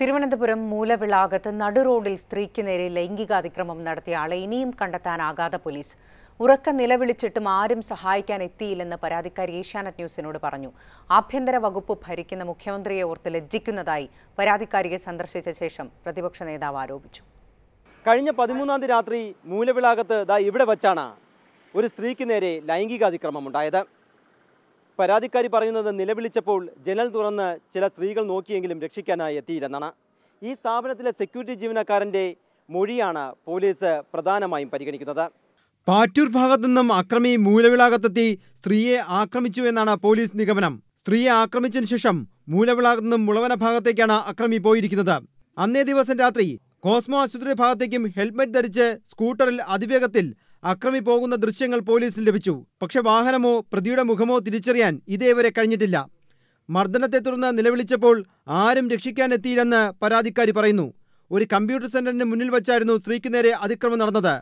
തിരുവനന്തപുരം മൂലവിളാകത്ത് നടുറോഡിൽ സ്ത്രീക്ക് നേരെ ലൈംഗികാതിക്രമം നടത്തിയ ആളെ ഇനിയും കണ്ടെത്താനാകാതെ പോലീസ് ഉറക്ക നിലവിളിച്ചിട്ടും ആരും സഹായിക്കാൻ എത്തിയില്ലെന്ന് പരാതിക്കാരി ഏഷ്യാനെറ്റ് ന്യൂസിനോട് പറഞ്ഞു ആഭ്യന്തര വകുപ്പ് ഭരിക്കുന്ന മുഖ്യമന്ത്രിയെ ഓർത്ത് ലജ്ജിക്കുന്നതായി പരാതിക്കാരിയെ സന്ദർശിച്ച ശേഷം പ്രതിപക്ഷ നേതാവ് ആരോപിച്ചു കഴിഞ്ഞ പതിമൂന്നാം തീയതി രാത്രി മൂലവിളാകത്ത് ഇവിടെ വച്ചാണ് ഒരു സ്ത്രീക്ക് നേരെ ലൈംഗികാതിക്രമം ഉണ്ടായത് പരാതിക്കാരി പറയുന്നത് നിലവിളിച്ചപ്പോൾ ജനൽ തുറന്ന് ചില സ്ത്രീകൾ നോക്കിയെങ്കിലും രക്ഷിക്കാനായി എത്തിയില്ലെന്നാണ് ഈ സ്ഥാപനത്തിലെ സെക്യൂരിറ്റി ജീവനക്കാരൻ്റെ മൊഴിയാണ് പോലീസ് പ്രധാനമായും പരിഗണിക്കുന്നത് പാറ്റൂർ ഭാഗത്തു നിന്നും അക്രമി മൂലവിളാകത്തെത്തി സ്ത്രീയെ ആക്രമിച്ചു എന്നാണ് പോലീസ് നിഗമനം സ്ത്രീയെ ആക്രമിച്ചതിനു ശേഷം മൂലവിളാകത്തു നിന്നും മുളവന ഭാഗത്തേക്കാണ് അക്രമി പോയിരിക്കുന്നത് അന്നേ ദിവസം രാത്രി കോസ്മോ ആശുപത്രി ഭാഗത്തേക്കും ഹെൽമെറ്റ് ധരിച്ച് സ്കൂട്ടറിൽ അതിവേഗത്തിൽ അക്രമി പോകുന്ന ദൃശ്യങ്ങൾ പോലീസിന് ലഭിച്ചു പക്ഷേ വാഹനമോ പ്രതിയുടെ മുഖമോ തിരിച്ചറിയാൻ ഇതേവരെ കഴിഞ്ഞിട്ടില്ല മർദ്ദനത്തെ തുടർന്ന് നിലവിളിച്ചപ്പോൾ ആരും രക്ഷിക്കാൻ എത്തിയില്ലെന്ന് പരാതിക്കാരി പറയുന്നു ഒരു കമ്പ്യൂട്ടർ സെന്ററിന് മുന്നിൽ വച്ചായിരുന്നു സ്ത്രീക്ക് നേരെ അതിക്രമം നടന്നത്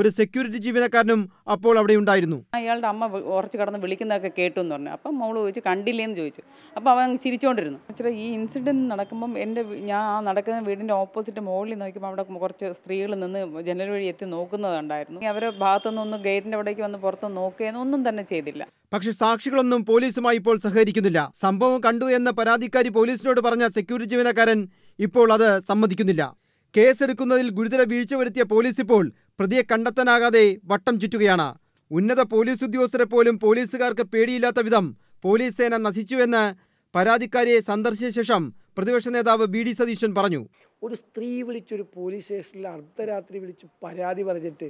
ഒരു സെക്യൂരിറ്റി ജീവനക്കാരനും അപ്പോൾ അവിടെ ഉണ്ടായിരുന്നു അയാളുടെ അമ്മ ഉറച്ച് കടന്ന് വിളിക്കുന്നതൊക്കെ കേട്ടു എന്ന് പറഞ്ഞു അപ്പം മോള് ചോദിച്ചു കണ്ടില്ലേന്ന് ചോദിച്ചു അപ്പോൾ അവൻ ചിരിച്ചുകൊണ്ടിരുന്നു ഇച്ചിരി ഈ ഇൻസിഡൻറ്റ് നടക്കുമ്പം എൻ്റെ ഞാൻ ആ നടക്കുന്ന വീടിൻ്റെ ഓപ്പോസിറ്റ് മുകളിൽ നോക്കിയപ്പോൾ അവിടെ കുറച്ച് സ്ത്രീകൾ നിന്ന് ജനൽ വഴി എത്തി നോക്കുന്നതുണ്ടായിരുന്നു അവരെ ഭാഗത്തുനിന്നൊന്നും ഗേറ്റിൻ്റെ അവിടേക്ക് വന്ന് പുറത്ത് നോക്കുകയെന്നൊന്നും തന്നെ ചെയ്തില്ല പക്ഷേ സാക്ഷികളൊന്നും പോലീസുമായി ഇപ്പോൾ സഹകരിക്കുന്നില്ല സംഭവം കണ്ടു എന്ന പരാതിക്കാരി പോലീസിനോട് പറഞ്ഞ സെക്യൂരിറ്റി ജീവനക്കാരൻ ഇപ്പോൾ അത് സമ്മതിക്കുന്നില്ല കേസെടുക്കുന്നതിൽ ഗുരുതര വീഴ്ച വരുത്തിയ പോലീസ് ഇപ്പോൾ പ്രതിയെ കണ്ടെത്താനാകാതെ വട്ടം ചുറ്റുകയാണ് ഉന്നത പോലീസ് ഉദ്യോഗസ്ഥരെ പോലും പോലീസുകാർക്ക് പേടിയില്ലാത്ത വിധം പോലീസ് സേന നശിച്ചുവെന്ന് പരാതിക്കാരിയെ സന്ദർശിച്ച ശേഷം പ്രതിപക്ഷ നേതാവ് ബി ഡി സതീശൻ പറഞ്ഞു ഒരു സ്ത്രീ വിളിച്ചൊരു പോലീസ് സ്റ്റേഷനിൽ അർദ്ധരാത്രി വിളിച്ച് പരാതി പറഞ്ഞിട്ട്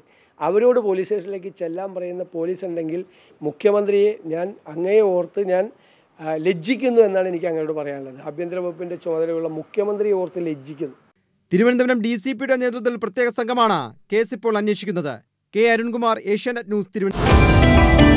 അവരോട് പോലീസ് സ്റ്റേഷനിലേക്ക് ചെല്ലാൻ പറയുന്ന പോലീസ് ഉണ്ടെങ്കിൽ മുഖ്യമന്ത്രിയെ ഞാൻ അങ്ങേ ഓർത്ത് ഞാൻ ലജ്ജിക്കുന്നു എന്നാണ് എനിക്ക് അങ്ങോട്ട് പറയാനുള്ളത് ആഭ്യന്തര വകുപ്പിൻ്റെ ചുമതലയുള്ള മുഖ്യമന്ത്രിയെ ഓർത്ത് ലജ്ജിക്കുന്നു തിരുവനന്തപുരം ഡി സി പിയുടെ നേതൃത്വത്തിൽ പ്രത്യേക സംഘമാണ് കേസ് ഇപ്പോൾ അന്വേഷിക്കുന്നത് കെ അരുൺകുമാർ ഏഷ്യാനെറ്റ് ന്യൂസ് തിരുവനന്തപുരം